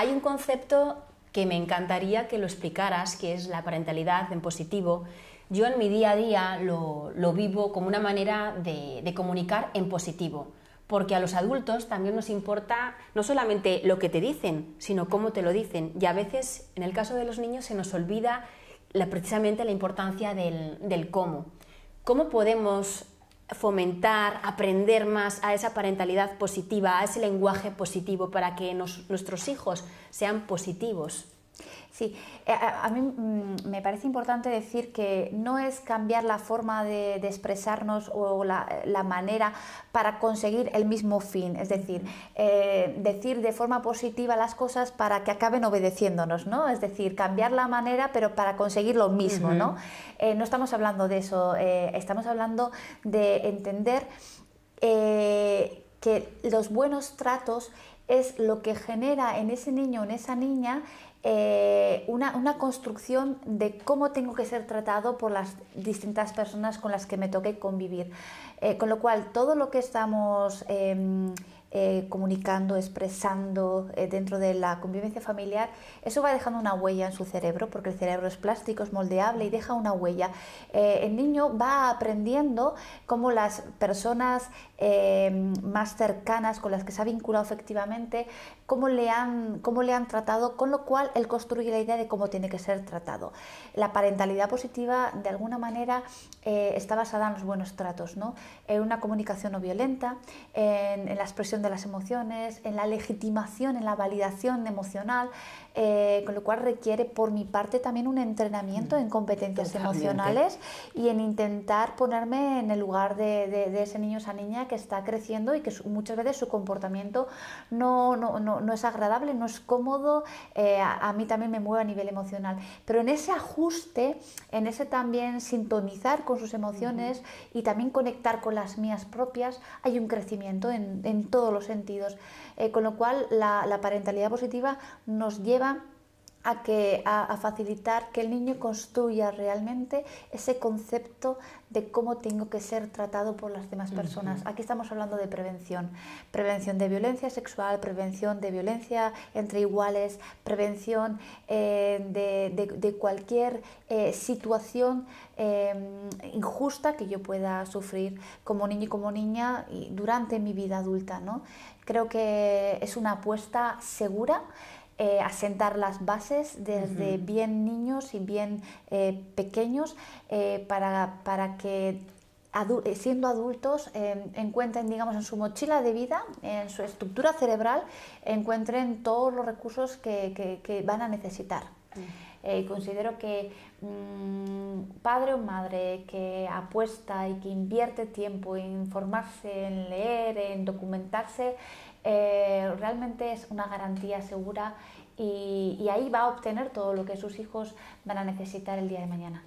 Hay un concepto que me encantaría que lo explicaras, que es la parentalidad en positivo. Yo en mi día a día lo, vivo como una manera de, comunicar en positivo porque a los adultos también nos importa no solamente lo que te dicen, sino cómo te lo dicen. Y a veces, en el caso de los niños, se nos olvida precisamente la importancia del, del, cómo. ¿Cómo podemos fomentar, aprender más a esa parentalidad positiva, a ese lenguaje positivo para que nuestros hijos sean positivos. Sí, eh, a, mí mm, me parece importante decir que no es cambiar la forma de, expresarnos o la, manera para conseguir el mismo fin, es decir, eh, decir de forma positiva las cosas para que acaben obedeciéndonos, ¿no? Es decir, cambiar la manera pero para conseguir lo mismo, ¿no? Eh, no estamos hablando de eso, estamos hablando de entender que los buenos tratos es lo que genera en ese niño o en esa niña eh, una, construcción de cómo tengo que ser tratado por las distintas personas con las que me toque convivir. Eh, con lo cual, todo lo que estamos em, eh, comunicando, expresando eh, dentro de la convivencia familiar, eso va dejando una huella en su cerebro, porque el cerebro es plástico, es moldeable y deja una huella. Eh, el niño va aprendiendo cómo las personas más cercanas con las que se ha vinculado efectivamente, cómo le, han, cómo le han tratado, con lo cual él construye la idea de cómo tiene que ser tratado. La parentalidad positiva, de alguna manera, está basada en los buenos tratos, ¿no? en una comunicación no violenta, en la expresión de las emociones, en la legitimación, en la validación emocional, eh, con lo cual requiere por mi parte también un entrenamiento mm, en competencias emocionales y en intentar ponerme en el lugar de, ese niño o esa niña que está creciendo y que muchas veces su comportamiento no, no, no, es agradable, no es cómodo, eh, a, mí también me mueve a nivel emocional. Pero en ese ajuste, en ese también sintonizar con sus emociones y también conectar con las mías propias, hay un crecimiento en, en todos los sentidos. Eh, con lo cual, la, la parentalidad positiva nos lleva a, que, a, facilitar que el niño construya realmente ese concepto de cómo tengo que ser tratado por las demás personas. Aquí estamos hablando de prevención. Prevención de violencia sexual, prevención de violencia entre iguales, prevención eh, de, cualquier eh, situación eh, injusta que yo pueda sufrir como niño y como niña durante mi vida adulta. ¿no? Creo que es una apuesta segura. Eh, asentar las bases desde bien niños y bien eh, pequeños eh, para, que siendo adultos em, encuentren, digamos, en su mochila de vida, en su estructura cerebral, encuentren todos los recursos que, van a necesitar. Eh, considero que mm, padre o madre que apuesta y que invierte tiempo en formarse, en leer, en documentarse, eh, realmente es una garantía segura y ahí va a obtener todo lo que sus hijos van a necesitar el día de mañana.